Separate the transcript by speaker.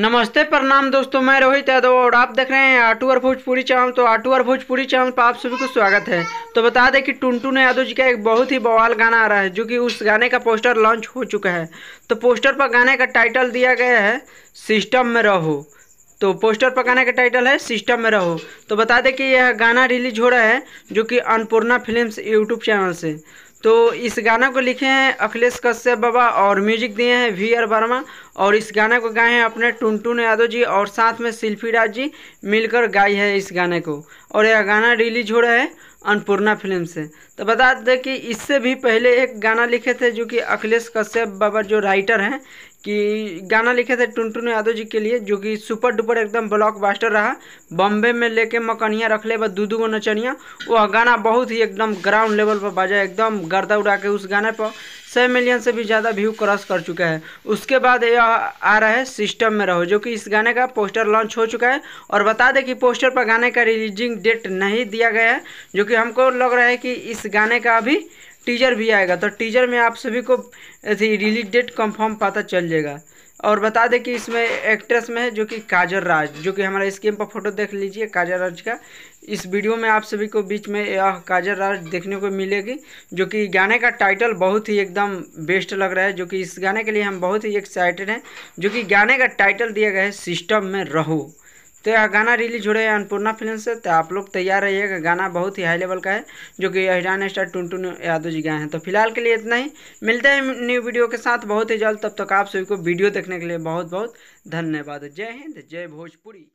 Speaker 1: नमस्ते प्रणाम दोस्तों मैं रोहित यादव और आप देख रहे हैं आटू और भोजपुरी चैनल तो आटू और भोजपुरी चैनल पर आप सभी को स्वागत है तो बता दें कि टुनटुन यादव जी का एक बहुत ही बवाल गाना आ रहा है जो कि उस गाने का पोस्टर लॉन्च हो चुका है तो पोस्टर पर गाने का टाइटल दिया गया है सिस्टम में रहो तो पोस्टर पर गाने का टाइटल है सिस्टम में रहो तो बता दें कि यह गाना रिलीज हो रहा है जो कि अन्नपूर्णा फिल्म यूट्यूब चैनल से तो इस गाना को लिखे हैं अखिलेश कश्यप बाबा और म्यूजिक दिए हैं वी आर वर्मा और इस गाना को गाए हैं अपने टुनटुन यादव जी और साथ में शिल्पी राज जी मिलकर गाई है इस गाने को और यह गाना रिलीज हो रहा है अन्नपूर्णा फिल्म से तो बता दें कि इससे भी पहले एक गाना लिखे थे जो कि अखिलेश कश्यप बाबा जो राइटर हैं कि गाना लिखे थे टुनटुन यादव जी के लिए जो कि सुपर डुपर एकदम ब्लॉकबस्टर रहा बॉम्बे में लेके मकनिया रख ले दू दू गो नचनिया वह गाना बहुत ही एकदम ग्राउंड लेवल पर बाजा एकदम गर्दा उड़ा के उस गाने पर सौ मिलियन से भी ज़्यादा व्यू क्रॉस कर चुका है उसके बाद यह आ रहा है सिस्टम में रहो जो कि इस गाने का पोस्टर लॉन्च हो चुका है और बता दें कि पोस्टर पर गाने का रिलीजिंग डेट नहीं दिया गया है जो क्योंकि हमको लग रहा है कि इस गाने का अभी टीजर भी आएगा तो टीजर में आप सभी को रिलीज डेट कंफर्म पता चल जाएगा और बता दें कि इसमें एक्ट्रेस में है जो कि काजल राज जो कि हमारा स्क्रीन पर फोटो देख लीजिए काजल राज का इस वीडियो में आप सभी को बीच में यह काजल राज देखने को मिलेगी जो कि गाने का टाइटल बहुत ही एकदम बेस्ट लग रहा है जो कि इस गाने के लिए हम बहुत ही एक्साइटेड हैं जो कि गाने का टाइटल दिया गया है सिस्टम में रहो तो यह गाना रिलीज हो रहा है अन्नपूर्णा फिल्म से तो आप लोग तैयार रहिएगा गाना बहुत ही हाई लेवल का है जो कि अहिरान स्टार टुनटुन यादव जी गाए हैं तो फिलहाल के लिए इतना ही मिलते हैं न्यू वीडियो के साथ बहुत ही जल्द तब तक आप सभी को वीडियो देखने के लिए बहुत बहुत धन्यवाद जय हिंद जय भोजपुरी